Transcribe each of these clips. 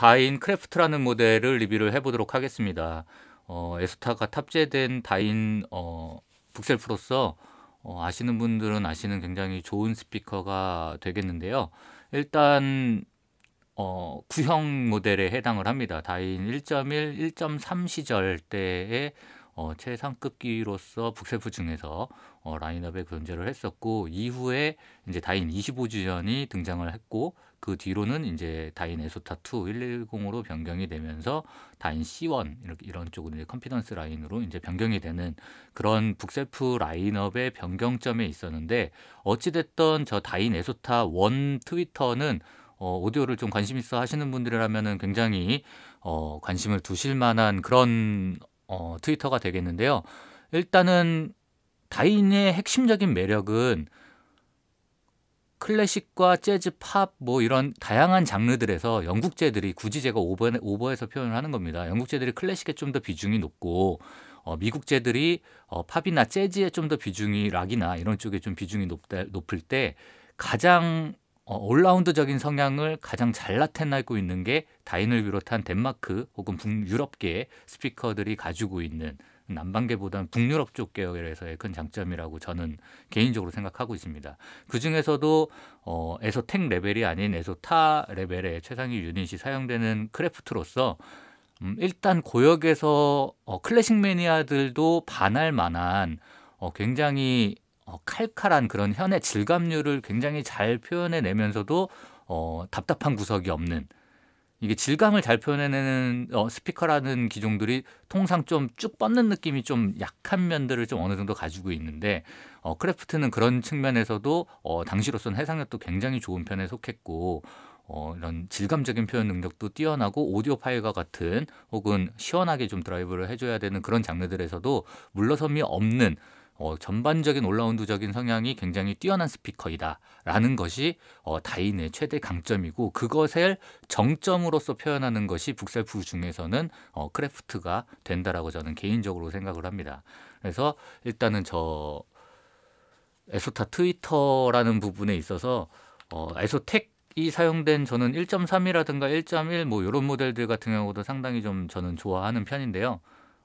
다인 크래프트라는 모델을 리뷰를 해보도록 하겠습니다. 어, 에스타가 탑재된 다인 어, 북셀프로서 어, 아시는 분들은 아시는 굉장히 좋은 스피커가 되겠는데요. 일단 어, 구형 모델에 해당을 합니다. 다인 1.1, 1.3 시절 때의 어, 최상급기로서 북세프 중에서 어, 라인업에 존재를 했었고 이후에 이제 다인 2 5주년이 등장을 했고 그 뒤로는 이제 다인 에소타 2 110으로 변경이 되면서 다인 C1 이렇게 이런 쪽으로 이제 컴피던스 라인으로 이제 변경이 되는 그런 북세프 라인업의 변경점에 있었는데 어찌 됐던 저 다인 에소타 1 트위터는 어, 오디오를 좀 관심 있어 하시는 분들이라면은 굉장히 어, 관심을 두실 만한 그런 어, 트위터가 되겠는데요. 일단은 다인의 핵심적인 매력은 클래식과 재즈, 팝, 뭐 이런 다양한 장르들에서 영국제들이 굳이 제가 오버, 오버해서 표현을 하는 겁니다. 영국제들이 클래식에 좀 더 비중이 높고, 어, 미국제들이 어, 팝이나 재즈에 좀 더 비중이 락이나 이런 쪽에 좀 비중이 높다, 높을 때 가장 어, 올라운드적인 성향을 가장 잘 나타내고 있는 게 다인을 비롯한 덴마크 혹은 북유럽계 스피커들이 가지고 있는 남방계보다는 북유럽 쪽 계열에서의 큰 장점이라고 저는 개인적으로 생각하고 있습니다. 그 중에서도 어, 에소 텍 레벨이 아닌 에소 타 레벨의 최상위 유닛이 사용되는 크래프트로서 음, 일단 고역에서 어, 클래식 매니아들도 반할 만한 어, 굉장히 어, 칼칼한 그런 현의 질감률을 굉장히 잘 표현해 내면서도 어, 답답한 구석이 없는 이게 질감을 잘 표현해내는 어, 스피커라는 기종들이 통상 좀 쭉 뻗는 느낌이 좀 약한 면들을 좀 어느 정도 가지고 있는데 어, 크래프트는 그런 측면에서도 어, 당시로서는 해상력도 굉장히 좋은 편에 속했고 어, 이런 질감적인 표현 능력도 뛰어나고 오디오 파일과 같은 혹은 시원하게 좀 드라이브를 해줘야 되는 그런 장르들에서도 물러섬이 없는 어, 전반적인 올라운드적인 성향이 굉장히 뛰어난 스피커이다라는 것이 어, 다인의 최대 강점이고 그것을 정점으로서 표현하는 것이 북셀프 중에서는 어, 크래프트가 된다라고 저는 개인적으로 생각을 합니다. 그래서 일단은 저 에소타 트위터라는 부분에 있어서 어, 에소텍 이 사용된 저는 1.3이라든가 1.1뭐 이런 모델들 같은 경우도 상당히 좀 저는 좋아하는 편인데요.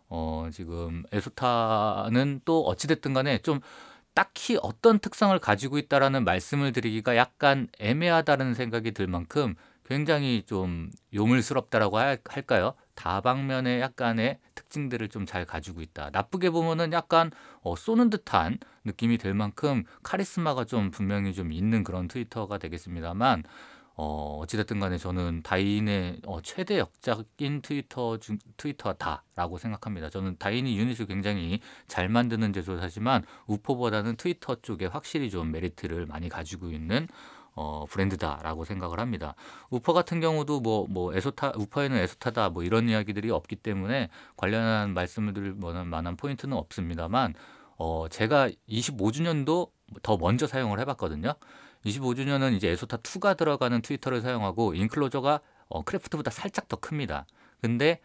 어, 지금 에스타는또 어찌됐든 간에 좀 딱히 어떤 특성을 가지고 있다라는 말씀을 드리기가 약간 애매하다는 생각이 들 만큼 굉장히 좀 요물스럽다라고 할까요? 다방면의 약간의 특징들을 좀 잘 가지고 있다. 나쁘게 보면은 약간 어, 쏘는 듯한 느낌이 들 만큼 카리스마가 좀 분명히 좀 있는 그런 트위터가 되겠습니다만 어, 어찌됐든 간에 저는 다인의 어, 최대 역작인 트위터 중, 트위터다라고 생각합니다. 저는 다인이 유닛을 굉장히 잘 만드는 제조사지만 우퍼보다는 트위터 쪽에 확실히 좀 메리트를 많이 가지고 있는 어, 브랜드다라고 생각을 합니다. 우퍼 같은 경우도 뭐, 뭐, 에소타, 우퍼에는 에소타다 뭐 이런 이야기들이 없기 때문에 관련한 말씀을 드릴 만한 포인트는 없습니다만, 어, 제가 25주년도 더 먼저 사용을 해봤거든요. 25주년은 이제 에소타 2가 들어가는 트위터를 사용하고 인클로저가 어, 크래프트보다 살짝 더 큽니다. 근데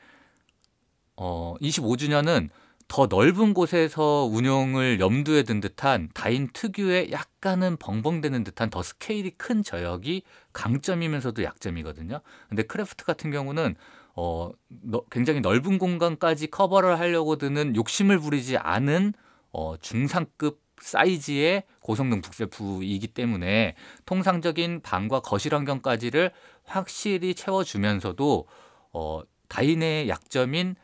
어, 25주년은 더 넓은 곳에서 운영을 염두에 든 듯한 다인 특유의 약간은 벙벙대는 듯한 더 스케일이 큰 저역이 강점이면서도 약점이거든요. 근데 크래프트 같은 경우는 어, 너, 굉장히 넓은 공간까지 커버를 하려고 드는 욕심을 부리지 않은 어, 중상급 사이즈의 고성능 북셀프이기 때문에 통상적인 방과 거실 환경까지를 확실히 채워주면서도 어, 다인의 약점인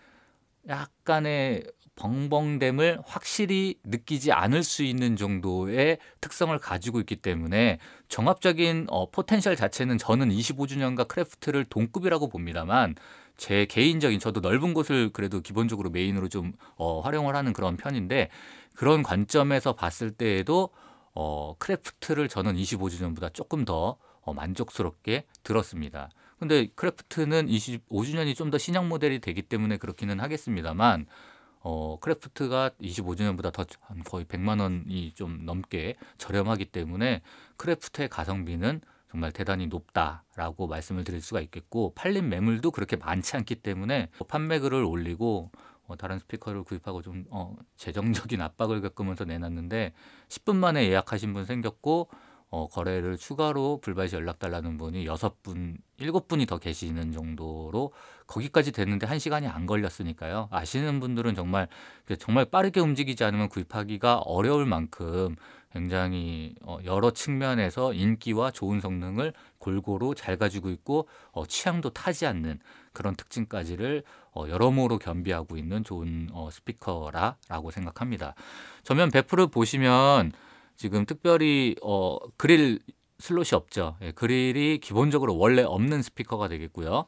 약간의 벙벙됨을 확실히 느끼지 않을 수 있는 정도의 특성을 가지고 있기 때문에 종합적인 어, 포텐셜 자체는 저는 25주년과 크래프트를 동급이라고 봅니다만 제 개인적인 저도 넓은 곳을 그래도 기본적으로 메인으로 좀 어, 활용을 하는 그런 편인데 그런 관점에서 봤을 때에도 어, 크래프트를 저는 25주년보다 조금 더 어, 만족스럽게 들었습니다. 근데 크래프트는 25주년이 좀 더 신형 모델이 되기 때문에 그렇기는 하겠습니다만 어, 크래프트가 25주년보다 더한 거의 100만 원이 좀 넘게 저렴하기 때문에 크래프트의 가성비는 정말 대단히 높다라고 말씀을 드릴 수가 있겠고 팔린 매물도 그렇게 많지 않기 때문에 판매글을 올리고 어, 다른 스피커를 구입하고 좀 어, 재정적인 압박을 겪으면서 내놨는데 10분 만에 예약하신 분 생겼고 어, 거래를 추가로 불발시 연락달라는 분이 여섯 분, 일곱 분이 더 계시는 정도로 거기까지 됐는데 한 시간이 안 걸렸으니까요. 아시는 분들은 정말 그 정말 빠르게 움직이지 않으면 구입하기가 어려울 만큼 굉장히 어, 여러 측면에서 인기와 좋은 성능을 골고루 잘 가지고 있고 어, 취향도 타지 않는 그런 특징까지를 어, 여러모로 겸비하고 있는 좋은 어, 스피커라라고 생각합니다. 저면 100% 보시면 지금 특별히 어, 그릴 슬롯이 없죠. 예, 그릴이 기본적으로 원래 없는 스피커가 되겠고요.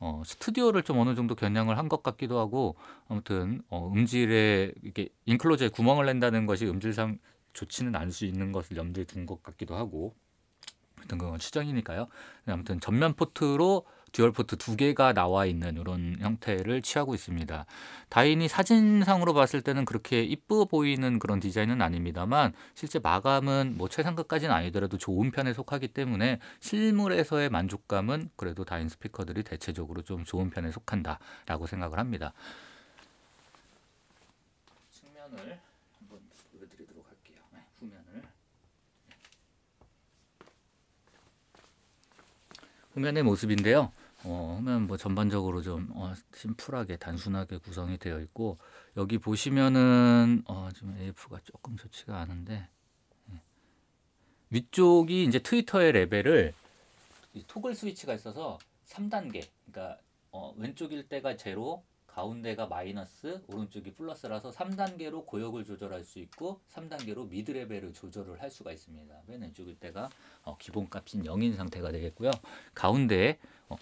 어, 스튜디오를 좀 어느 정도 겨냥을 한 것 같기도 하고 아무튼 어, 음질에 이렇게 인클로저에 구멍을 낸다는 것이 음질상 좋지는 않을 수 있는 것을 염두에 둔 것 같기도 하고 하여튼 그건 추정이니까요. 아무튼 전면 포트로 듀얼 포트 두 개가 나와 있는 이런 형태를 취하고 있습니다. 다인이 사진상으로 봤을 때는 그렇게 이뻐 보이는 그런 디자인은 아닙니다만 실제 마감은 뭐 최상급까지는 아니더라도 좋은 편에 속하기 때문에 실물에서의 만족감은 그래도 다인 스피커들이 대체적으로 좀 좋은 편에 속한다라고 생각을 합니다. 측면을 한번 보여드리도록 할게요. 네, 후면을. 네. 후면의 모습인데요. 어, 하면 뭐 전반적으로 좀 어, 심플하게 단순하게 구성이 되어 있고 여기 보시면은 어, 지금 AF가 조금 좋지가 않은데 예. 위쪽이 이제 트위터의 레벨을 토글 스위치가 있어서 3단계 그러니까 어, 왼쪽일 때가 제로 가운데가 마이너스, 오른쪽이 플러스라서 3단계로 고역을 조절할 수 있고 3단계로 미드레벨을 조절을 할 수가 있습니다. 맨 왼쪽일 때가 어, 기본값인 0인 상태가 되겠고요. 가운데 어,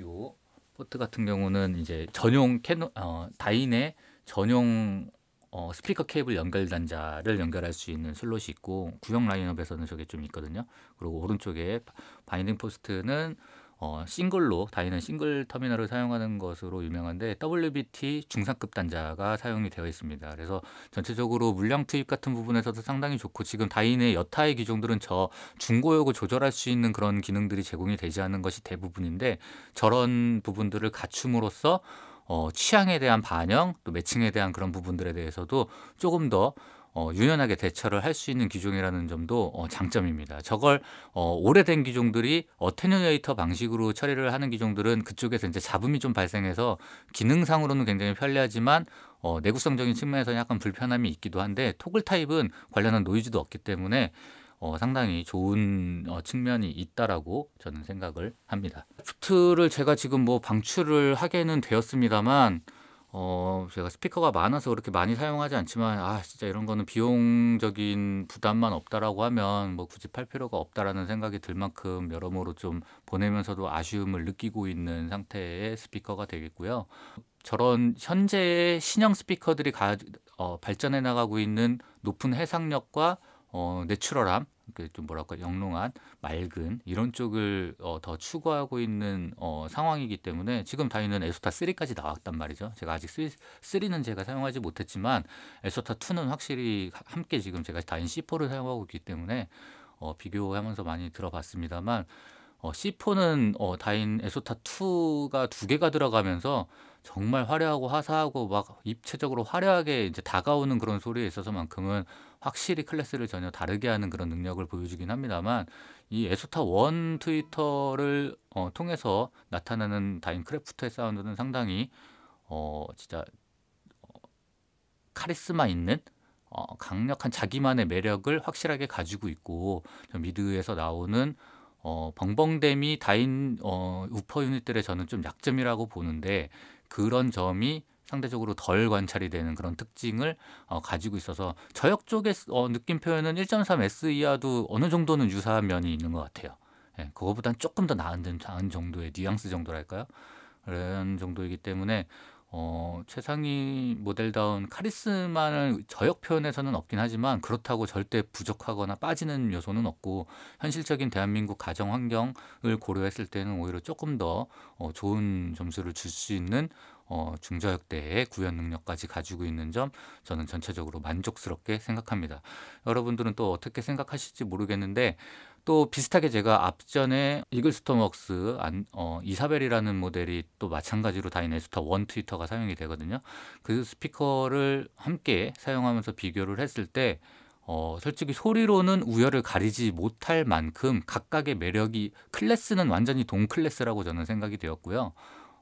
요 포트 같은 경우는 이제 전용 캐노, 어, 다인의 전용 어, 스피커 케이블 연결 단자를 연결할 수 있는 슬롯이 있고 구형 라인업에서는 저게 좀 있거든요. 그리고 오른쪽에 바인딩 포스트는 어, 싱글로 다이는 싱글 터미널을 사용하는 것으로 유명한데 WBT 중상급 단자가 사용이 되어 있습니다. 그래서 전체적으로 물량 투입 같은 부분에서도 상당히 좋고 지금 다인의 여타의 기종들은 저 중고역을 조절할 수 있는 그런 기능들이 제공이 되지 않는 것이 대부분인데 저런 부분들을 갖춤으로써 어, 취향에 대한 반영 또 매칭에 대한 그런 부분들에 대해서도 조금 더 어, 유연하게 대처를 할 수 있는 기종이라는 점도 어, 장점입니다. 저걸 어, 오래된 기종들이 어테뉴레이터 방식으로 처리를 하는 기종들은 그쪽에서 이제 잡음이 좀 발생해서 기능상으로는 굉장히 편리하지만 어, 내구성적인 측면에서 약간 불편함이 있기도 한데 토글 타입은 관련한 노이즈도 없기 때문에 어, 상당히 좋은 어, 측면이 있다라고 저는 생각을 합니다. 프트를 제가 지금 뭐 방출을 하게는 되었습니다만 어, 제가 스피커가 많아서 그렇게 많이 사용하지 않지만, 아, 진짜 이런 거는 비용적인 부담만 없다라고 하면 뭐 굳이 팔 필요가 없다라는 생각이 들 만큼 여러모로 좀 보내면서도 아쉬움을 느끼고 있는 상태의 스피커가 되겠고요. 저런 현재의 신형 스피커들이 가, 어, 발전해 나가고 있는 높은 해상력과 어, 내추럴함, 그좀 뭐랄까 영롱한 맑은 이런 쪽을 어, 더 추구하고 있는 어, 상황이기 때문에 지금 다이는 에소타 3까지 나왔단 말이죠. 제가 아직 3, 3는 제가 사용하지 못했지만 에소타 2는 확실히 함께 지금 제가 다인 C4를 사용하고 있기 때문에 어, 비교하면서 많이 들어봤습니다만 어, C4는 어, 다인 에소타 2가 두 개가 들어가면서 정말 화려하고 화사하고 막 입체적으로 화려하게 이제 다가오는 그런 소리에 있어서만큼은 확실히 클래스를 전혀 다르게 하는 그런 능력을 보여주긴 합니다만 이 에소타 원 트위터를 어, 통해서 나타나는 다인크래프트의 사운드는 상당히 어, 진짜 어, 카리스마 있는 어, 강력한 자기만의 매력을 확실하게 가지고 있고 미드에서 나오는 어, 벙벙댐이 다인 어, 우퍼 유닛들의 저는 좀 약점이라고 보는데 그런 점이 상대적으로 덜 관찰이 되는 그런 특징을 어, 가지고 있어서 저역 쪽의 어, 느낌 표현은 1.3 SER도 어느 정도는 유사한 면이 있는 것 같아요. 예, 그거보단 조금 더 나은, 나은 정도의 뉘앙스 정도랄까요? 그런 정도이기 때문에 어, 최상위 모델다운 카리스마는 저역 표현에서는 없긴 하지만 그렇다고 절대 부족하거나 빠지는 요소는 없고 현실적인 대한민국 가정 환경을 고려했을 때는 오히려 조금 더 어, 좋은 점수를 줄 수 있는 어, 중저역대의 구현 능력까지 가지고 있는 점 저는 전체적으로 만족스럽게 생각합니다. 여러분들은 또 어떻게 생각하실지 모르겠는데 또 비슷하게 제가 앞전에 이글스톤웍스 어, 이사벨이라는 모델이 또 마찬가지로 다이내스타 원 트위터가 사용이 되거든요. 그 스피커를 함께 사용하면서 비교를 했을 때 어, 솔직히 소리로는 우열을 가리지 못할 만큼 각각의 매력이 클래스는 완전히 동클래스라고 저는 생각이 되었고요.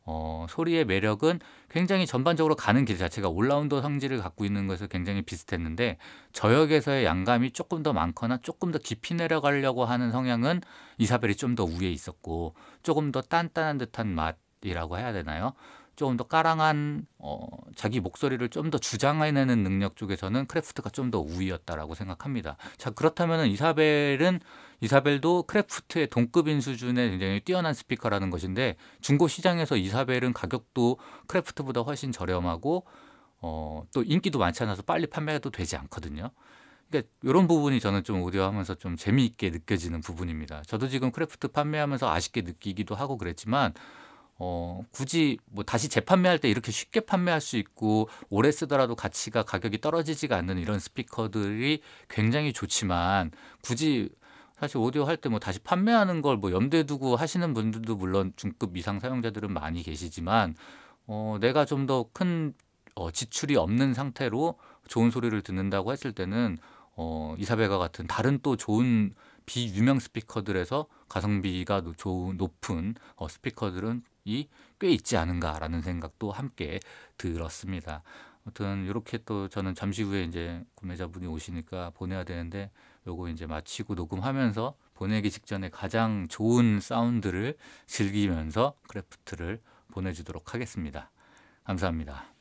어, 소리의 매력은 굉장히 전반적으로 가는 길 자체가 올라운더 성질을 갖고 있는 것에서 굉장히 비슷했는데 저역에서의 양감이 조금 더 많거나 조금 더 깊이 내려가려고 하는 성향은 이사벨이 좀더 위에 있었고 조금 더 단단한 듯한 맛이라고 해야 되나요? 조금 더 까랑한 어, 자기 목소리를 좀 더 주장해내는 능력 쪽에서는 크래프트가 좀 더 우위였다라고 생각합니다. 자 그렇다면 이사벨은 이사벨도 크래프트의 동급인 수준의 굉장히 뛰어난 스피커라는 것인데 중고 시장에서 이사벨은 가격도 크래프트보다 훨씬 저렴하고 어, 또 인기도 많지 않아서 빨리 판매도 해 되지 않거든요. 그러니까 이런 부분이 저는 좀 오디오하면서 좀 재미있게 느껴지는 부분입니다. 저도 지금 크래프트 판매하면서 아쉽게 느끼기도 하고 그랬지만 어, 굳이 뭐 다시 재판매할 때 이렇게 쉽게 판매할 수 있고 오래 쓰더라도 가치가 가격이 떨어지지가 않는 이런 스피커들이 굉장히 좋지만 굳이 사실 오디오 할 때 뭐 다시 판매하는 걸 뭐 염두에 두고 하시는 분들도 물론 중급 이상 사용자들은 많이 계시지만 어, 내가 좀 더 큰 어, 지출이 없는 상태로 좋은 소리를 듣는다고 했을 때는 어, 이사벨가 같은 다른 또 좋은 비유명 스피커들에서 가성비가 좋은 높은 어, 스피커들은 분들이 꽤 있지 않은가라는 생각도 함께 들었습니다. 아무튼 이렇게 또 저는 잠시 후에 이제 구매자분이 오시니까 보내야 되는데 요거 이제 마치고 녹음하면서 보내기 직전에 가장 좋은 사운드를 즐기면서 크래프트를 보내주도록 하겠습니다. 감사합니다.